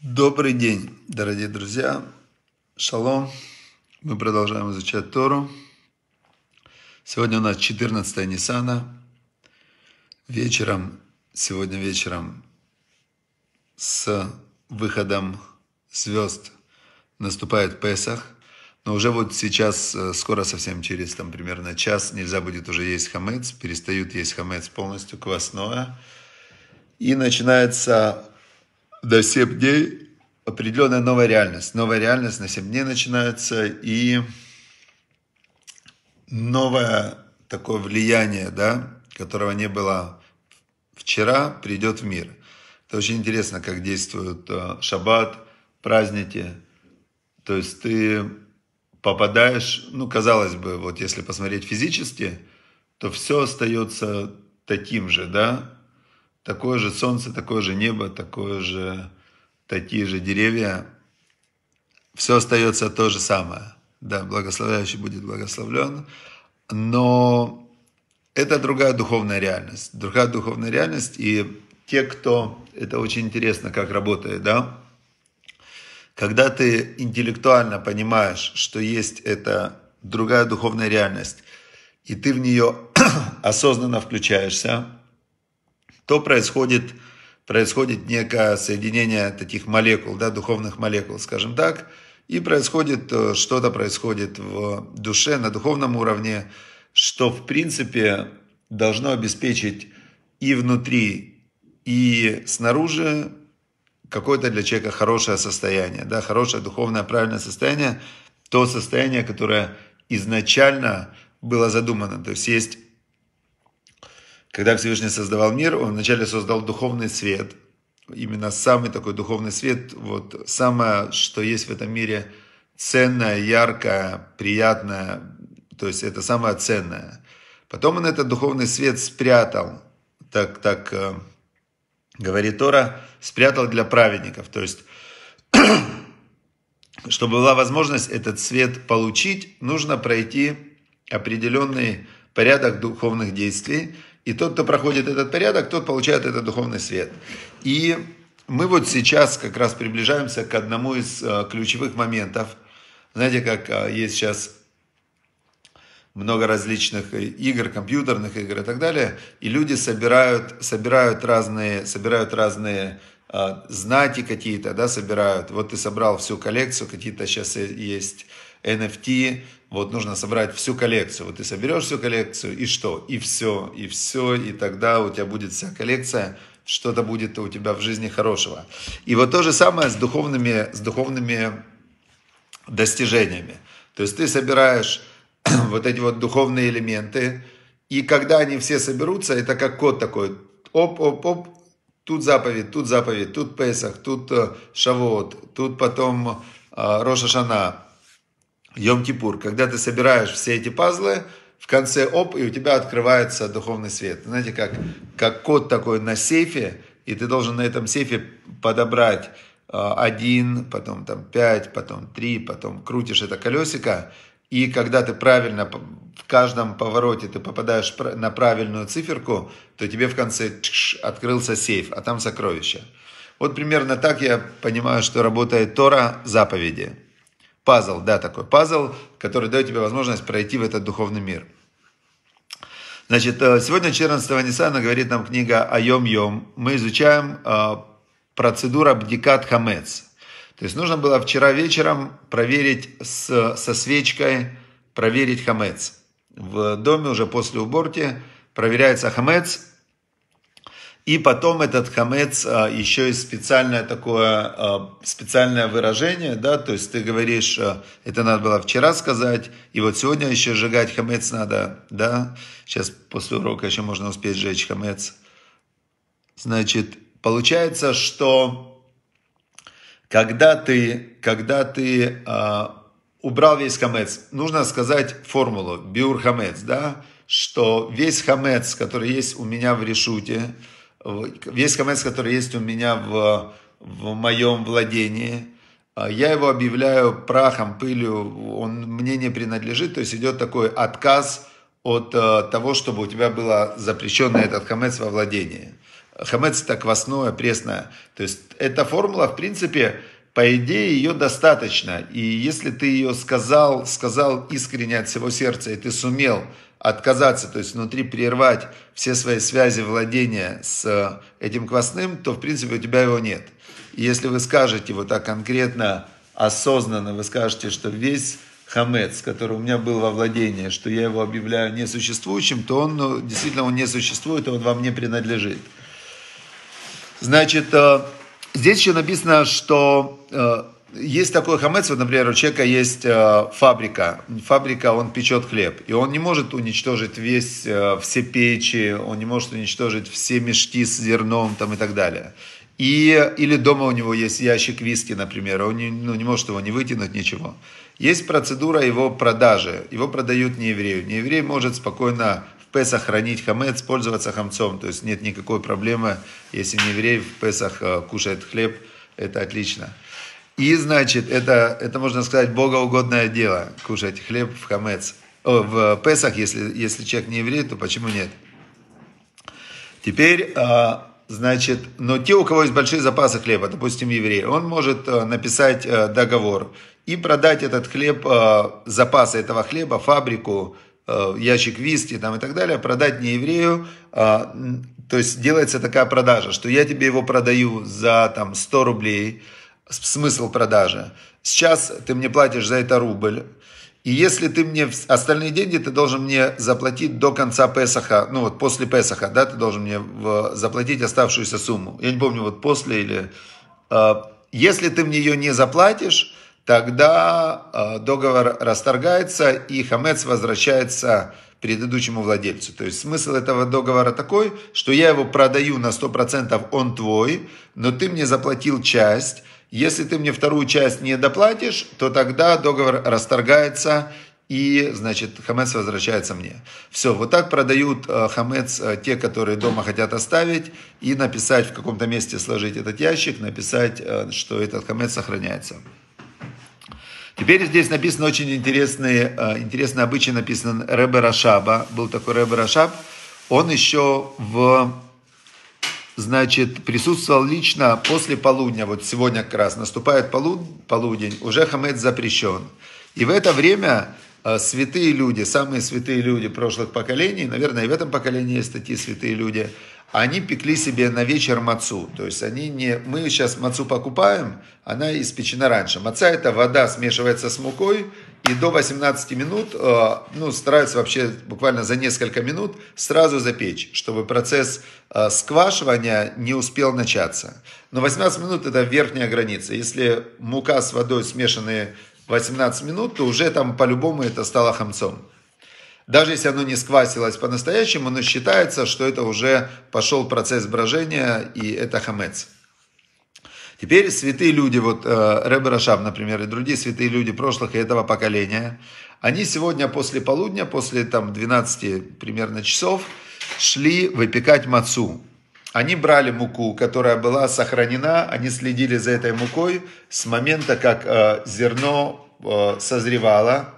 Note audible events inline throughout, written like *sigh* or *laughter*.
Добрый день, дорогие друзья. Шалом. Мы продолжаем изучать Тору. Сегодня у нас 14 Нисана. Вечером, сегодня вечером с выходом звезд наступает Песах. Но уже вот сейчас, э, скоро совсем через там примерно час, нельзя будет уже есть хамец. Перестают есть хамец полностью квасное. И начинается на 7 дней определенная новая реальность. Новая реальность на 7 дней начинается и новое такое влияние, да, которого не было вчера, придет в мир. Это очень интересно, как действует э, шаббат, праздники. То есть ты попадаешь, ну, казалось бы, вот если посмотреть физически, то все остается таким же, да, такое же солнце, такое же небо, такое же, такие же деревья. Все остается то же самое. Да, благословляющий будет благословлен, но это другая духовная реальность. Другая духовная реальность, и те, кто... Это очень интересно, как работает, да? Когда ты интеллектуально понимаешь, что есть эта другая духовная реальность, и ты в нее *clears throat* осознанно включаешься, то происходит, происходит некое соединение таких молекул, да, духовных молекул, скажем так, и происходит э, что-то происходит в душе на духовном уровне, что в принципе должно обеспечить и внутри, и снаружи какое-то для человека хорошее состояние, да, хорошее духовное правильное состояние, то состояние, которое изначально было задумано. То есть есть когда Всевышний создавал мир, он вначале создал духовный свет, именно самый такой духовный свет, вот самое, что есть в этом мире ценное, яркое, приятное, то есть это самое ценное. Потом он этот духовный свет спрятал, так, так э, говорит Тора, спрятал для праведников, то есть *clears throat* чтобы была возможность этот свет получить, нужно пройти определенный порядок духовных действий. И тот, кто проходит этот порядок, тот получает этот духовный свет. И мы вот сейчас как раз приближаемся к одному из э, ключевых моментов. Знаете, как э, есть сейчас много различных э, игр, компьютерных игр и так далее, и люди собирают, собирают разные, собирают разные знати какие-то, да, собирают. Вот ты собрал всю коллекцию, какие-то сейчас есть NFT, вот нужно собрать всю коллекцию. Вот ты соберешь всю коллекцию, и что? И все, и все, и тогда у тебя будет вся коллекция, что-то будет у тебя в жизни хорошего. И вот то же самое с духовными, с духовными достижениями. То есть ты собираешь *clears throat* вот эти вот духовные элементы, и когда они все соберутся, это как код такой, оп-оп-оп, тут заповедь, тут заповедь, тут Песах, тут э, Шавот, тут потом э, Роша Шана, Йом-Кипур, когда ты собираешь все эти пазлы, в конце оп, и у тебя открывается духовный свет. Знаете, как, как код такой на сейфе, и ты должен на этом сейфе подобрать а, один, потом там пять, потом три, потом крутишь это колесико, и когда ты правильно в каждом повороте ты попадаешь на правильную циферку, то тебе в конце тш, открылся сейф, а там сокровища. Вот примерно так я понимаю, что работает Тора заповеди. Пазл, да, такой пазл, который дает тебе возможность пройти в этот духовный мир. Значит, э, сегодня 14 Ниссана говорит нам книга «Айом Йом». Мы изучаем э, процедуру абдикат хамец. То есть нужно было вчера вечером проверить с, со свечкой, проверить хамец. В доме уже после уборки проверяется хамец, и потом этот хамец, а, еще есть специальное такое, а, специальное выражение, да, то есть ты говоришь, а, это надо было вчера сказать, и вот сегодня еще сжигать хамец надо, да, сейчас после урока еще можно успеть сжечь хамец. Значит, получается, что когда ты, когда ты а, убрал весь хамец, нужно сказать формулу, биур хамец, да, что весь хамец, который есть у меня в решуте, весь коммерс, который есть у меня в, в моем владении, а, я его объявляю прахом, пылью, он мне не принадлежит, то есть идет такой отказ от а, того, чтобы у тебя было запрещено этот хамец во владении. Хамец это квасное, пресное. То есть эта формула, в принципе, по идее, ее достаточно. И если ты ее сказал, сказал искренне от всего сердца, и ты сумел отказаться, то есть внутри прервать все свои связи владения с э, этим квасным, то в принципе у тебя его нет. И если вы скажете вот так конкретно, осознанно, вы скажете, что весь хамец, который у меня был во владении, что я его объявляю несуществующим, то он ну, действительно он не существует, он вам не принадлежит. Значит, э, здесь еще написано, что э, есть такой хамец, вот, например, у человека есть э, фабрика, фабрика, он печет хлеб, и он не может уничтожить весь, э, все печи, он не может уничтожить все мешки с зерном там и так далее. И, или дома у него есть ящик виски, например, он не, ну, не может его не вытянуть, ничего. Есть процедура его продажи, его продают не еврею. Не еврей может спокойно в Песах хранить хамец, пользоваться хамцом, то есть нет никакой проблемы, если не еврей в Песах э, кушает хлеб, это отлично. И, значит, это, это можно сказать, богоугодное дело, кушать хлеб в хамец. О, в Песах, если, если человек не еврей, то почему нет? Теперь, а, значит, но те, у кого есть большие запасы хлеба, допустим, еврей, он может э, написать э, договор и продать этот хлеб, э, запасы этого хлеба, фабрику, ящик виски там и так далее, продать не еврею, а, то есть делается такая продажа, что я тебе его продаю за там 100 рублей, смысл продажи. Сейчас ты мне платишь за это рубль. И если ты мне остальные деньги, ты должен мне заплатить до конца Песаха, ну вот после Песаха, да, ты должен мне в, заплатить оставшуюся сумму. Я не помню, вот после или... Э, если ты мне ее не заплатишь, тогда э, договор расторгается и хамец возвращается предыдущему владельцу. То есть смысл этого договора такой, что я его продаю на 100%, он твой, но ты мне заплатил часть, если ты мне вторую часть не доплатишь, то тогда договор расторгается и, значит, хамец возвращается мне. Все, вот так продают э, хамец э, те, которые дома хотят оставить, и написать в каком-то месте, сложить этот ящик, написать, э, что этот хамец сохраняется. Теперь здесь написано очень интересные, интересный обычай написан Ребе Рашаба. Был такой Ребе Рашаб. Он еще в значит, присутствовал лично после полудня, вот сегодня как раз наступает полудень, уже хамед запрещен. И в это время э, святые люди, самые святые люди прошлых поколений, наверное, и в этом поколении есть такие святые люди, они пекли себе на вечер мацу. То есть они не... Мы сейчас мацу покупаем, она испечена раньше. Маца – это вода смешивается с мукой, и до 18 минут, э, ну, стараются вообще буквально за несколько минут сразу запечь, чтобы процесс э, сквашивания не успел начаться. Но 18 минут это верхняя граница. Если мука с водой смешаны 18 минут, то уже там по-любому это стало хамцом. Даже если оно не сквасилось по-настоящему, но считается, что это уже пошел процесс брожения и это хамец. Теперь святые люди, вот э, Рэбе Рашав, например, и другие святые люди прошлых и этого поколения, они сегодня после полудня, после там 12 примерно часов, шли выпекать мацу. Они брали муку, которая была сохранена, они следили за этой мукой с момента, как э, зерно э, созревало,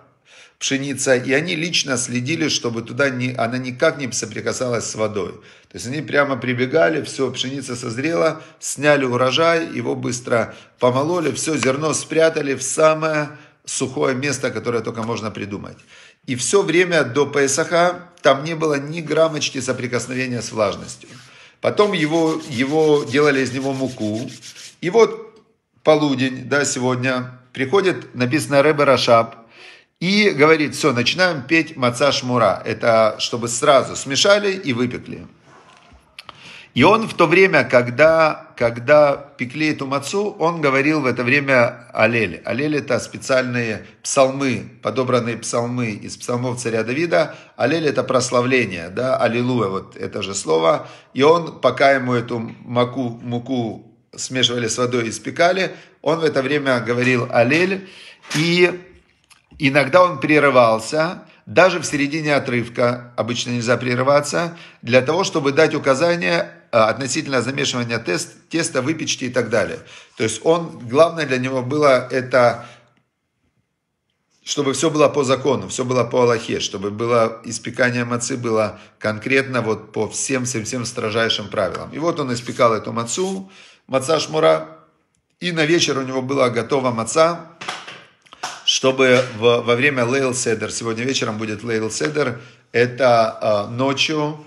пшеница, и они лично следили, чтобы туда не, она никак не соприкасалась с водой. То есть они прямо прибегали, все, пшеница созрела, сняли урожай, его быстро помололи, все зерно спрятали в самое сухое место, которое только можно придумать. И все время до Песаха там не было ни граммочки соприкосновения с влажностью. Потом его, его делали из него муку. И вот полудень, да, сегодня, приходит, написано Ребе Рашаб, и говорит, все, начинаем петь маца шмура. Это чтобы сразу смешали и выпекли. И он в то время, когда, когда пекли эту мацу, он говорил в это время алель. Алель это специальные псалмы, подобранные псалмы из псалмов царя Давида. Алель это прославление, да, аллилуйя, вот это же слово. И он, пока ему эту маку, муку смешивали с водой и спекали, он в это время говорил алель. И Иногда он прерывался, даже в середине отрывка, обычно нельзя прерываться, для того, чтобы дать указания э, относительно замешивания тест, теста, выпечки и так далее. То есть он, главное для него было это, чтобы все было по закону, все было по Аллахе, чтобы было испекание мацы было конкретно вот по всем, всем, всем строжайшим правилам. И вот он испекал эту мацу, маца шмура, и на вечер у него была готова маца, чтобы в, во время Лейл Седер, сегодня вечером будет Лейл Седер, это э, ночью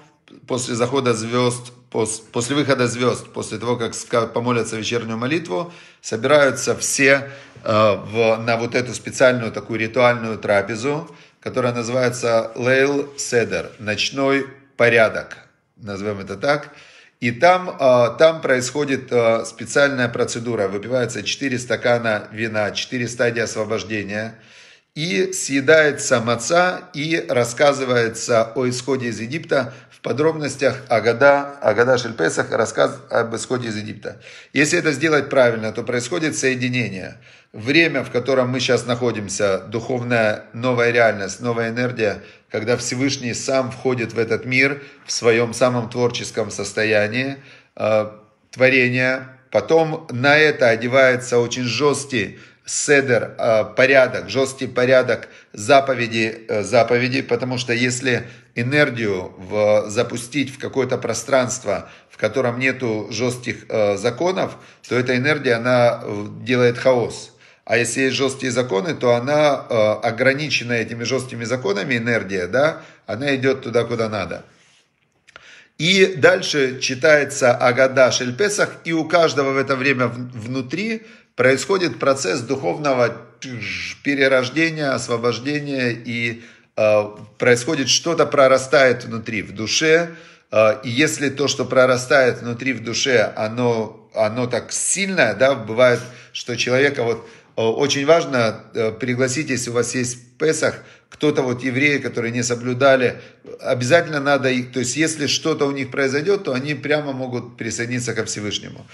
после захода звезд, пос, после выхода звезд, после того, как помолятся вечернюю молитву, собираются все э, в, на вот эту специальную такую ритуальную трапезу, которая называется Лейл Седер, ночной порядок, назовем это так. И там, а, там происходит а, специальная процедура. Выпивается 4 стакана вина, 4 стадии освобождения – и съедается маца, и рассказывается о исходе из Египта в подробностях о Агада, Агада Шельпесах, рассказ об исходе из Египта. Если это сделать правильно, то происходит соединение. Время, в котором мы сейчас находимся, духовная новая реальность, новая энергия, когда Всевышний сам входит в этот мир в своем самом творческом состоянии, э, творения. Потом на это одевается очень жесткий седер, э, порядок, жесткий порядок заповеди, э, заповеди, потому что если энергию в, запустить в какое-то пространство, в котором нету жестких э, законов, то эта энергия, она делает хаос. А если есть жесткие законы, то она ограничена этими жесткими законами, энергия, да, она идет туда, куда надо. И дальше читается Агада Шель Песах, и у каждого в это время внутри происходит процесс духовного перерождения, освобождения, и э, происходит что-то прорастает внутри, в душе. Э, и если то, что прорастает внутри, в душе, оно, оно так сильное, да, бывает, что человека вот э, очень важно э, пригласить, если у вас есть Песах, кто-то вот евреи, которые не соблюдали, обязательно надо их, то есть если что-то у них произойдет, то они прямо могут присоединиться ко Всевышнему.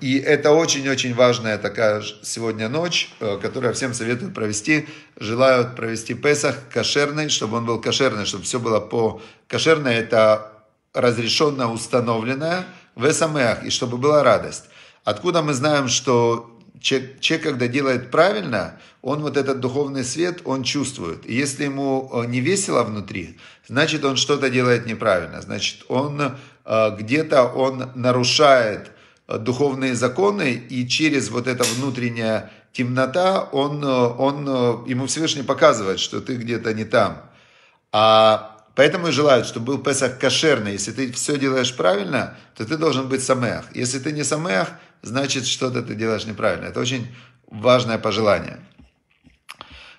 И это очень-очень важная такая сегодня ночь, э, которую всем советую провести. Желаю провести Песах кошерный, чтобы он был кошерный, чтобы все было по... Кошерное – это разрешенно установленное в СМЭХ, и чтобы была радость. Откуда мы знаем, что человек, человек, когда делает правильно, он вот этот духовный свет, он чувствует. И если ему э, не весело внутри, значит, он что-то делает неправильно. Значит, он э, где-то он нарушает Э, духовные законы, и через вот это внутренняя темнота он, э, он, э, ему Всевышний показывает, что ты где-то не там. А поэтому и желают, чтобы был Песах кошерный. Если ты все делаешь правильно, то ты должен быть самеах. Если ты не самеах, значит, что-то ты делаешь неправильно. Это очень важное пожелание.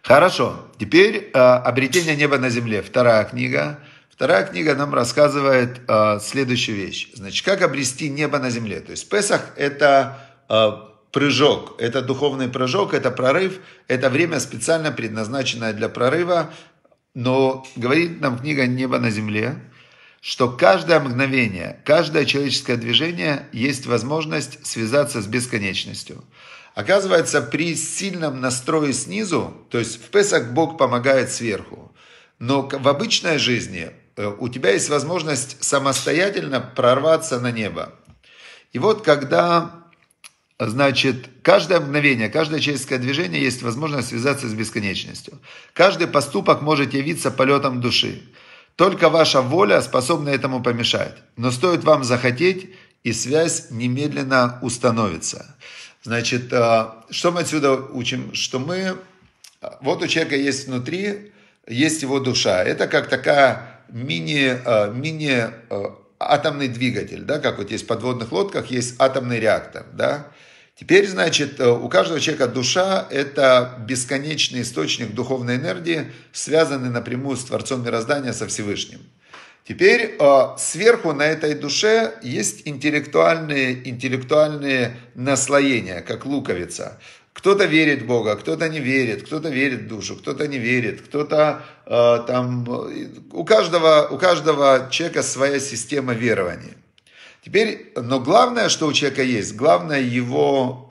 Хорошо. Теперь э, обретение неба на земле. Вторая книга. Вторая книга нам рассказывает э, следующую вещь. Значит, как обрести небо на земле. То есть Песах – это э, прыжок, это духовный прыжок, это прорыв, это время специально предназначенное для прорыва. Но говорит нам книга «Небо на земле», что каждое мгновение, каждое человеческое движение есть возможность связаться с бесконечностью. Оказывается, при сильном настрое снизу, то есть в Песах Бог помогает сверху, но в обычной жизни Э, у тебя есть возможность самостоятельно прорваться на небо. И вот когда, значит, каждое мгновение, каждое человеческое движение есть возможность связаться с бесконечностью. Каждый поступок может явиться полетом души. Только ваша воля способна этому помешать. Но стоит вам захотеть, и связь немедленно установится. Значит, э, что мы отсюда учим? Что мы... Э, вот у человека есть внутри, есть его душа. Это как такая мини, э, мини э, атомный двигатель, да, как вот есть в подводных лодках, есть атомный реактор, да. Теперь, значит, э, у каждого человека душа – это бесконечный источник духовной энергии, связанный напрямую с Творцом Мироздания, со Всевышним. Теперь сверху на этой душе есть интеллектуальные, интеллектуальные наслоения, как луковица. Кто-то верит в Бога, кто-то не верит, кто-то верит в душу, кто-то не верит, кто-то э, там... Э, у каждого, у каждого человека своя система верования. Теперь, но главное, что у человека есть, главное его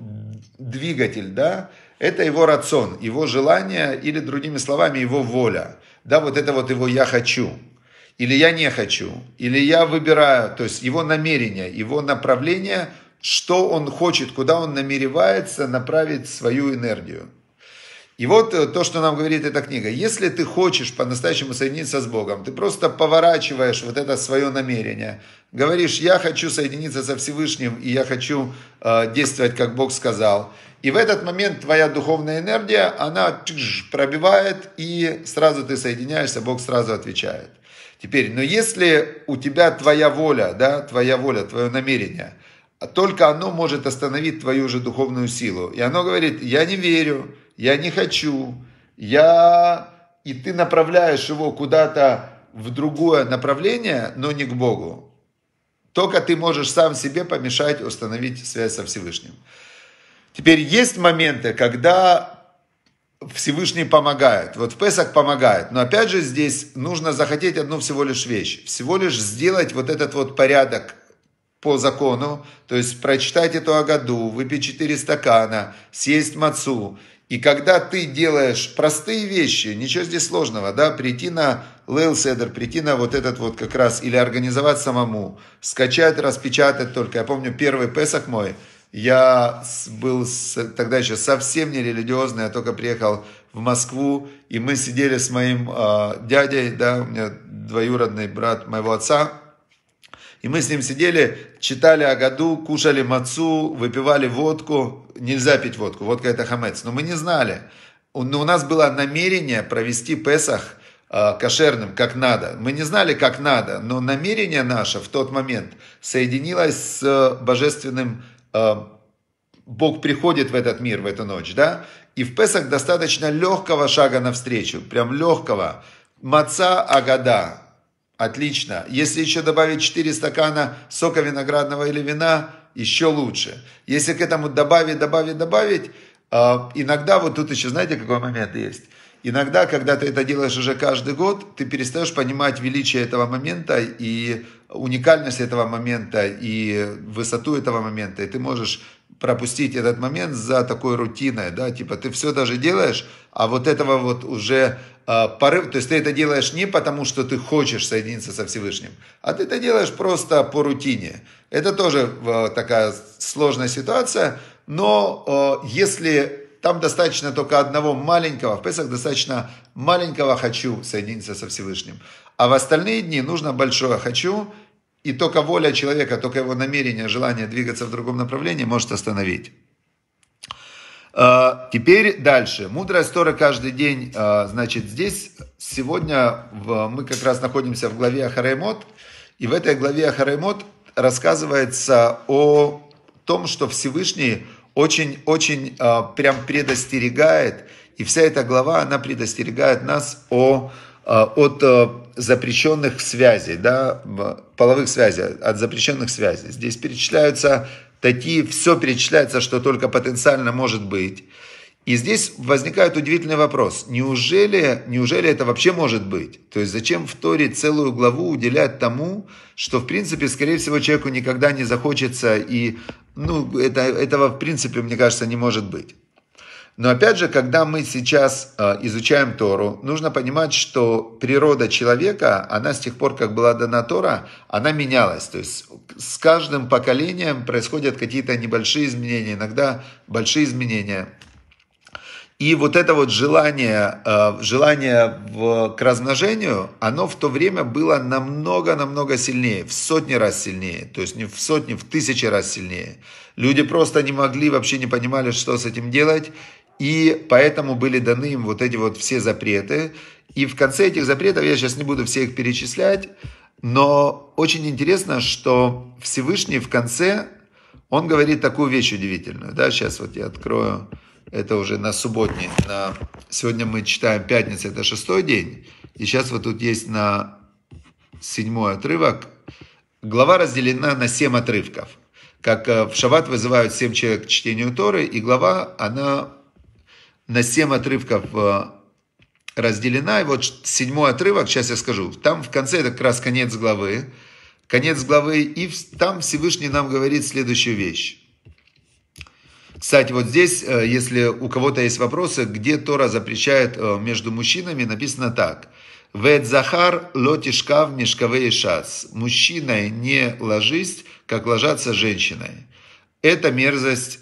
двигатель, да, это его рацион, его желание или, другими словами, его воля. Да, вот это вот его «я хочу», или «я не хочу», или «я выбираю», то есть его намерение, его направление – что он хочет, куда он намеревается направить свою энергию. И вот э, то, что нам говорит эта книга. Если ты хочешь по-настоящему соединиться с Богом, ты просто поворачиваешь вот это свое намерение. Говоришь, я хочу соединиться со Всевышним, и я хочу э, действовать, как Бог сказал. И в этот момент твоя духовная энергия, она пробивает, и сразу ты соединяешься, Бог сразу отвечает. Теперь, но если у тебя твоя воля, да, твоя воля, твое намерение – а только оно может остановить твою же духовную силу. И оно говорит, я не верю, я не хочу, я... И ты направляешь его куда-то в другое направление, но не к Богу. Только ты можешь сам себе помешать установить связь со Всевышним. Теперь есть моменты, когда Всевышний помогает. Вот в Песах помогает. Но опять же здесь нужно захотеть одну всего лишь вещь. Всего лишь сделать вот этот вот порядок по закону, то есть прочитать эту агаду, выпить 4 стакана, съесть мацу. И когда ты делаешь простые вещи, ничего здесь сложного, да, прийти на Лейл Седер, прийти на вот этот вот как раз, или организовать самому, скачать, распечатать только. Я помню первый Песах мой, я был тогда еще совсем не религиозный, я только приехал в Москву, и мы сидели с моим э, дядей, да, у меня двоюродный брат моего отца, и мы с ним сидели, читали о году, кушали мацу, выпивали водку. Нельзя пить водку, водка это хамец. Но мы не знали. Но у нас было намерение провести Песах а, кошерным, как надо. Мы не знали, как надо, но намерение наше в тот момент соединилось с а, божественным... А, Бог приходит в этот мир, в эту ночь, да? И в Песах достаточно легкого шага навстречу, прям легкого. Маца Агада, Отлично. Если еще добавить 4 стакана сока виноградного или вина, еще лучше. Если к этому добавить, добавить, добавить, а, иногда вот тут еще, знаете, какой момент есть? Иногда, когда ты это делаешь уже каждый год, ты перестаешь понимать величие этого момента и уникальность этого момента и высоту этого момента. И ты можешь пропустить этот момент за такой рутиной, да, типа ты все даже делаешь, а вот этого вот уже а, порыв, то есть ты это делаешь не потому, что ты хочешь соединиться со Всевышним, а ты это делаешь просто по рутине. Это тоже а, такая сложная ситуация, но а, если там достаточно только одного маленького, в Песах достаточно маленького «хочу» соединиться со Всевышним, а в остальные дни нужно большое «хочу», и только воля человека, только его намерение, желание двигаться в другом направлении может остановить. А, теперь дальше. Мудрая стора каждый день. А, значит, здесь сегодня мы как раз находимся в главе Ахараймот. И в этой главе Ахараймот рассказывается о том, что Всевышний очень-очень а, прям предостерегает. И вся эта глава, она предостерегает нас о, от запрещенных связей, да, половых связей, от запрещенных связей. Здесь перечисляются такие, все перечисляется, что только потенциально может быть. И здесь возникает удивительный вопрос. Неужели, неужели это вообще может быть? То есть зачем в Торе целую главу уделять тому, что в принципе, скорее всего, человеку никогда не захочется и ну, это, этого в принципе, мне кажется, не может быть. Но опять же, когда мы сейчас э, изучаем Тору, нужно понимать, что природа человека, она с тех пор, как была дана Тора, она менялась. То есть с каждым поколением происходят какие-то небольшие изменения, иногда большие изменения. И вот это вот желание, э, желание в, к размножению, оно в то время было намного-намного сильнее, в сотни раз сильнее, то есть не в сотни, в тысячи раз сильнее. Люди просто не могли, вообще не понимали, что с этим делать, и поэтому были даны им вот эти вот все запреты. И в конце этих запретов, я сейчас не буду всех перечислять, но очень интересно, что Всевышний в конце, он говорит такую вещь удивительную. Да, сейчас вот я открою, это уже на субботний. На... Сегодня мы читаем пятницу, это шестой день. И сейчас вот тут есть на седьмой отрывок. Глава разделена на семь отрывков. Как э, в шаббат вызывают семь человек к чтению Торы, и глава, она на 7 отрывков э, разделена. И вот седьмой отрывок, сейчас я скажу. Там в конце, это как раз конец главы. Конец главы, и там Всевышний нам говорит следующую вещь. Кстати, вот здесь, э, если у кого-то есть вопросы, где Тора запрещает э, между мужчинами, написано так. Вед Захар лотишкав нишкаве шас. Мужчиной не ложись, как ложатся женщиной. Это мерзость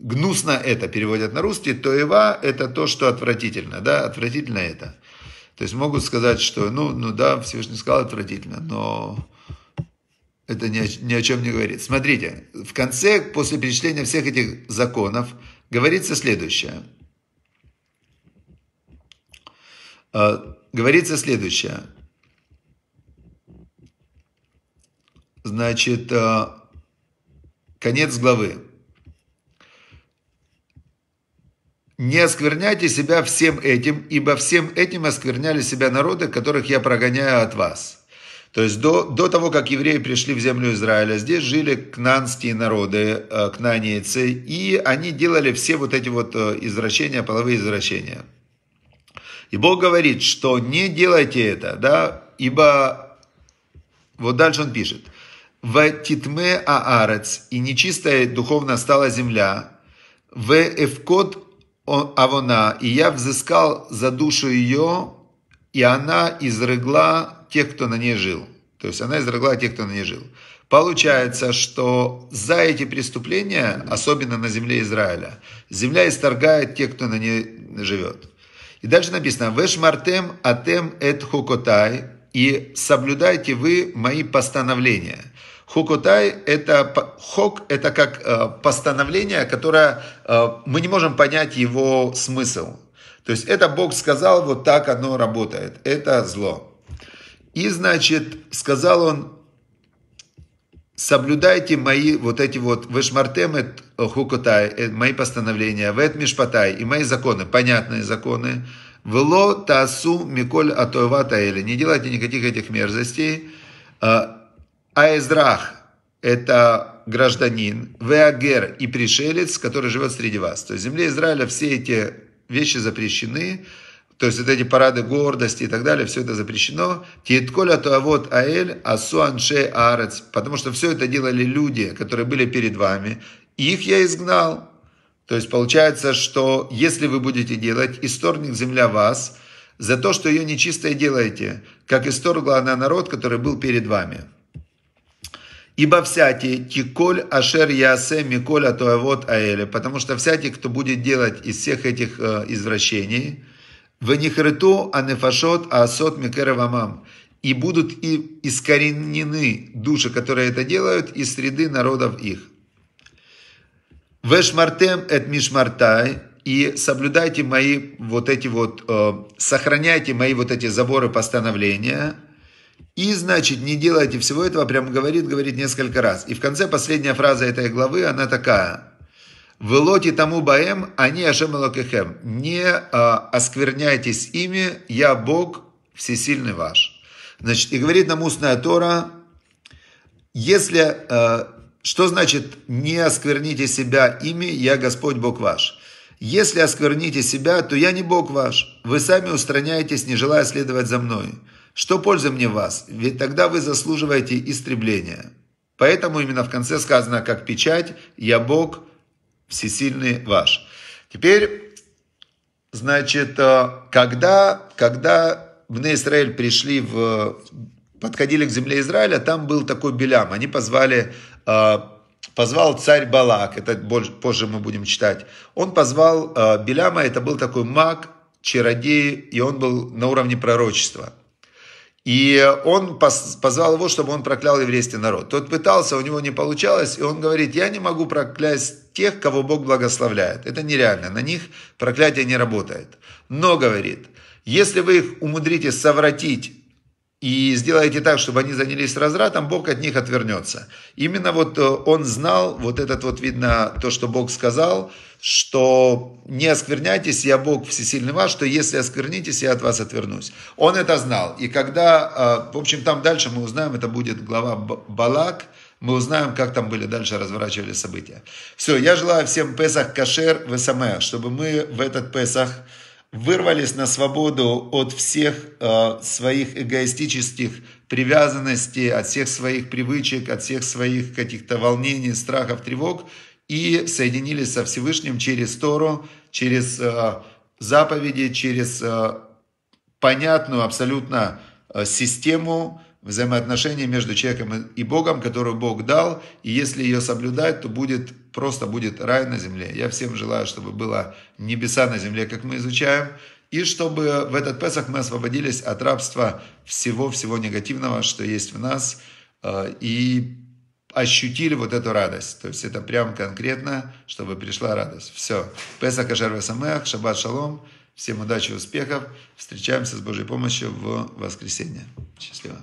гнусно это переводят на русский, то ива это то, что отвратительно, да, отвратительно это. То есть могут сказать, что, ну, ну да, Всевышний сказал отвратительно, но это ни о, ни о чем не говорит. Смотрите, в конце, после перечисления всех этих законов, говорится следующее. А, говорится следующее. Значит, а, конец главы. Не оскверняйте себя всем этим, ибо всем этим оскверняли себя народы, которых я прогоняю от вас. То есть до, до того, как евреи пришли в землю Израиля, здесь жили кнанские народы, э, кнанейцы, и они делали все вот эти вот э, извращения, половые извращения. И Бог говорит, что не делайте это, да, ибо вот дальше он пишет. В титме аарец, и нечистая духовно стала земля, в эвкот Авона, и я взыскал за душу ее, и она изрыгла тех, кто на ней жил. То есть она изрыгла тех, кто на ней жил. Получается, что за эти преступления, особенно на земле Израиля, земля исторгает тех, кто на ней живет. И дальше написано, «Вешмартем атем эт хукотай», и соблюдайте вы мои постановления. Хукотай это, хок, это как э, постановление, которое э, мы не можем понять его смысл. То есть это Бог сказал, вот так оно работает. Это зло. И, значит, сказал он, соблюдайте мои вот эти вот вешмартемет э, хукотай, мои постановления, вет мишпатай и мои законы, понятные законы, вело тасу миколь атоевата или не делайте никаких этих мерзостей, Аэзрах – это гражданин, веагер и пришелец, который живет среди вас. То есть в земле Израиля все эти вещи запрещены, то есть вот эти парады гордости и так далее, все это запрещено. Тиетколя туавот аэль асу анше арец. Потому что все это делали люди, которые были перед вами. Их я изгнал. То есть получается, что если вы будете делать, исторник земля вас, за то, что ее нечистое делаете, как исторгла она народ, который был перед вами. Ибо всякий тиколь ашер ясе миколь атуавод аэле. Потому что всякий, кто будет делать из всех этих э, извращений, в них нихриту анефашот асот микеравамам. И будут и искоренены души, которые это делают, из среды народов их. Вешмартем эт мишмартай. И соблюдайте мои вот эти вот, э, сохраняйте мои вот эти заборы постановления – и, значит, не делайте всего этого, прям говорит, говорит несколько раз. И в конце последняя фраза этой главы, она такая. «Вы лоти тому баем, а не ашем элокехем». «Не э, оскверняйтесь ими, я Бог, всесильный ваш». Значит, и говорит нам устная Тора, если, э, что значит «не оскверните себя ими, я Господь Бог ваш». Если оскверните себя, то я не Бог ваш. Вы сами устраняетесь, не желая следовать за мной. Что пользы мне вас? Ведь тогда вы заслуживаете истребления. Поэтому именно в конце сказано, как печать, я Бог, всесильный ваш. Теперь, значит, э, когда, когда Бне Израиль пришли в, подходили к земле Израиля, там был такой Белям. Они позвали, э, позвал царь Балак, это позже мы будем читать. Он позвал э, Беляма, это был такой маг, чародей, и он был на уровне пророчества. И он позвал его, чтобы он проклял еврейский народ. Тот пытался, у него не получалось, и он говорит, я не могу проклясть тех, кого Бог благословляет. Это нереально, на них проклятие не работает. Но, говорит, если вы их умудрите совратить и сделаете так, чтобы они занялись развратом, Бог от них отвернется. Именно вот э, он знал, вот этот вот, видно, то, что Бог сказал – что не оскверняйтесь, я Бог всесильный ваш, что если осквернитесь, я от вас отвернусь. Он это знал. И когда, э, в общем, там дальше мы узнаем, это будет глава Балак, мы узнаем, как там были дальше разворачивали события. Все, я желаю всем Песах Кашер Весаме, чтобы мы в этот Песах вырвались на свободу от всех э, своих эгоистических привязанностей, от всех своих привычек, от всех своих каких-то волнений, страхов, тревог – и соединились со Всевышним через Тору, через э, заповеди, через э, понятную абсолютно э, систему взаимоотношений между человеком и Богом, которую Бог дал. И если ее соблюдать, то будет просто будет рай на земле. Я всем желаю, чтобы было небеса на земле, как мы изучаем, и чтобы в этот Песах мы освободились от рабства всего-всего негативного, что есть в нас, э, и ощутили вот эту радость. То есть это прям конкретно, чтобы пришла радость. Все. Песах Кашер Весамех, Шаббат Шалом. Всем удачи, успехов. Встречаемся с Божьей помощью в воскресенье. Счастливо.